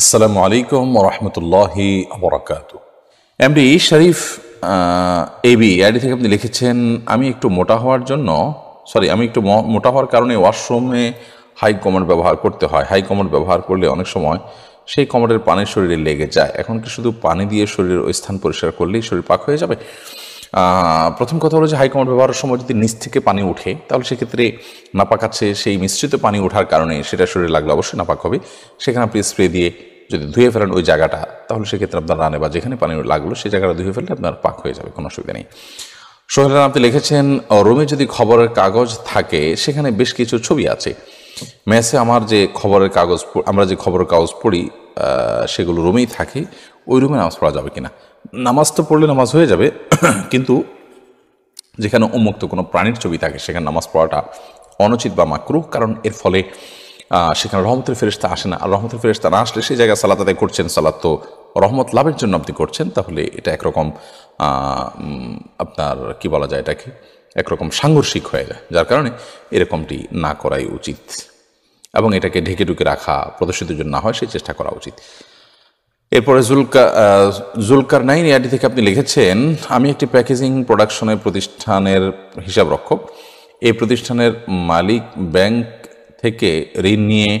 আসসালামু আলাইকুম রহমতুল্লাহি আবরাকাত এমডি শরীফ এবি আইডি থেকে আপনি লিখেছেন আমি একটু মোটা হওয়ার জন্য সরি আমি একটু মোটা হওয়ার কারণে ওয়াশরুমে হাই কমোড ব্যবহার করতে হয় হাই কমোড ব্যবহার করলে অনেক সময় সেই কমোডের পানি শরীরে লেগে যায় এখন কি শুধু পানি দিয়ে শরীরের ওই স্থান পরিষ্কার করলেই শরীর পাক হয়ে যাবে প্রথম কথা হলো যে হাইকমান্ড ব্যবহারের সময় যদি নিচ থেকে পানি উঠে তাহলে সেক্ষেত্রে নাপাক আছে সেই মিশ্রিত পানি ওঠার কারণে সেটা শরীরে লাগলে অবশ্যই নাপাক হবে সেখানে আপনি স্প্রে দিয়ে যদি ধুয়ে ফেলেন ওই জায়গাটা তাহলে সেক্ষেত্রে আপনার রানে বা যেখানে পানি লাগলো সেই জায়গাটা ধুয়ে ফেললে আপনার পাক হয়ে যাবে কোনো অসুবিধা নেই সোহেল আপনি লিখেছেন রোমে যদি খবরের কাগজ থাকে সেখানে বেশ কিছু ছবি আছে মেসে আমার যে খবরের কাগজ আমরা যে খবরের কাগজ পড়ি সেগুলো রোমেই থাকে ওই রুমে নামাজ পড়া যাবে কিনা নামাজ তো পড়লে নামাজ হয়ে যাবে কিন্তু যেখানে উন্মুক্ত কোনো প্রাণীর ছবি থাকে সেখানে নামাজ পড়াটা অনুচিত বা মাকরু কারণ এর ফলে সেখানে রহমতের ফেরিস্তা আসে না আর রহমতের ফেরিস্তা না আসলে সেই জায়গায় সালাত আদায় করছেন সালাত তো রহমত লাভের জন্য আপনি করছেন তাহলে এটা একরকম আপনার কি বলা যায় এটাকে একরকম সাংঘর্ষিক হয়ে যায় যার কারণে এরকমটি না করাই উচিত এবং এটাকে ঢেকে ঢুকে রাখা প্রদর্শিত জন্য না হয় সেই চেষ্টা করা উচিত এরপরে জুলকা জুলকার নাইন এআইডি থেকে আপনি লিখেছেন আমি একটি প্যাকেজিং প্রোডাকশনের প্রতিষ্ঠানের হিসাব রক্ষক এই প্রতিষ্ঠানের মালিক ব্যাংক থেকে ঋণ নিয়ে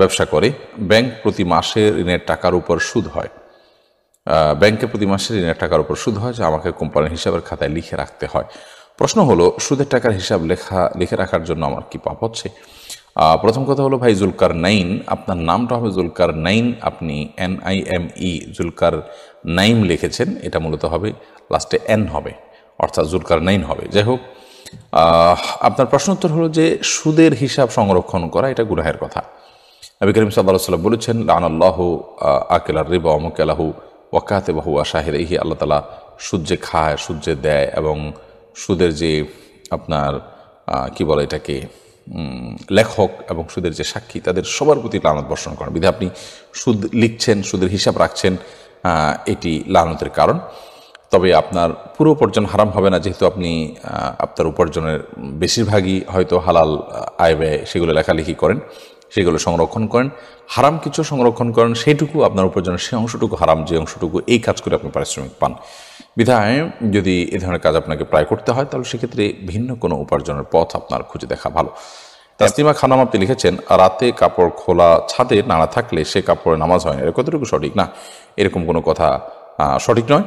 ব্যবসা করে ব্যাংক প্রতি মাসে ঋণের টাকার উপর সুদ হয় ব্যাংকে প্রতি মাসে ঋণের টাকার উপর সুদ হয় যা আমাকে কোম্পানির হিসাবের খাতায় লিখে রাখতে হয় প্রশ্ন হলো সুদের টাকার হিসাব লেখা লিখে রাখার জন্য আমার কি পাপ হচ্ছে প্রথম কথা হলো ভাই জুলকার নাইন আপনার নামটা হবে জুলকার নাইন আপনি N I M E e, Zulkar Naim লিখেছেন এটা মূলত হবে লাস্টে এন হবে অর্থাৎ জুলকার নাইন হবে যাই হোক আপনার প্রশ্ন উত্তর হলো যে সুদের হিসাব সংরক্ষণ করা এটা গুনাহের কথা আবি করিম সাল্লাহ সাল্লাম বলেছেন লান আল্লাহ আকেলার রিবা আলাহু ওয়াকাতে বাহু আশাহের ইহি আল্লাহ তালা সুদ যে খায় সুদ যে দেয় এবং সুদের যে আপনার কি বলে এটাকে লেখক এবং সুদের যে সাক্ষী তাদের সবার প্রতি লানত বর্ষণ করেন বিধে আপনি সুদ লিখছেন সুদের হিসাব রাখছেন এটি লালনতের কারণ তবে আপনার পুরো উপার্জন হারাম হবে না যেহেতু আপনি আপনার উপার্জনের বেশিরভাগই হয়তো হালাল আয় ব্যয় সেগুলো লেখালেখি করেন সেগুলো সংরক্ষণ করেন হারাম কিছু সংরক্ষণ করেন সেইটুকু আপনার উপার্জনের সেই অংশটুকু হারাম যে অংশটুকু এই কাজ করে আপনি পারিশ্রমিক পান বিধায় যদি এ ধরনের কাজ আপনাকে প্রায় করতে হয় তাহলে সেক্ষেত্রে ভিন্ন কোনো উপার্জনের পথ আপনার খুঁজে দেখা ভালো তাস্তিমা খানাম আপনি লিখেছেন রাতে কাপড় খোলা ছাদে নাড়া থাকলে সে কাপড়ে নামাজ হয় না এটা কতটুকু সঠিক না এরকম কোনো কথা সঠিক নয়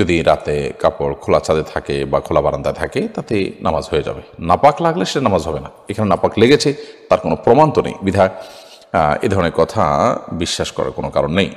যদি রাতে কাপড় খোলা ছাদে থাকে বা খোলা বারান্দায় থাকে তাতে নামাজ হয়ে যাবে নাপাক লাগলে সে নামাজ হবে না এখানে নাপাক লেগেছে তার কোনো প্রমাণ তো নেই বিধায় এ ধরনের কথা বিশ্বাস করার কোনো কারণ নেই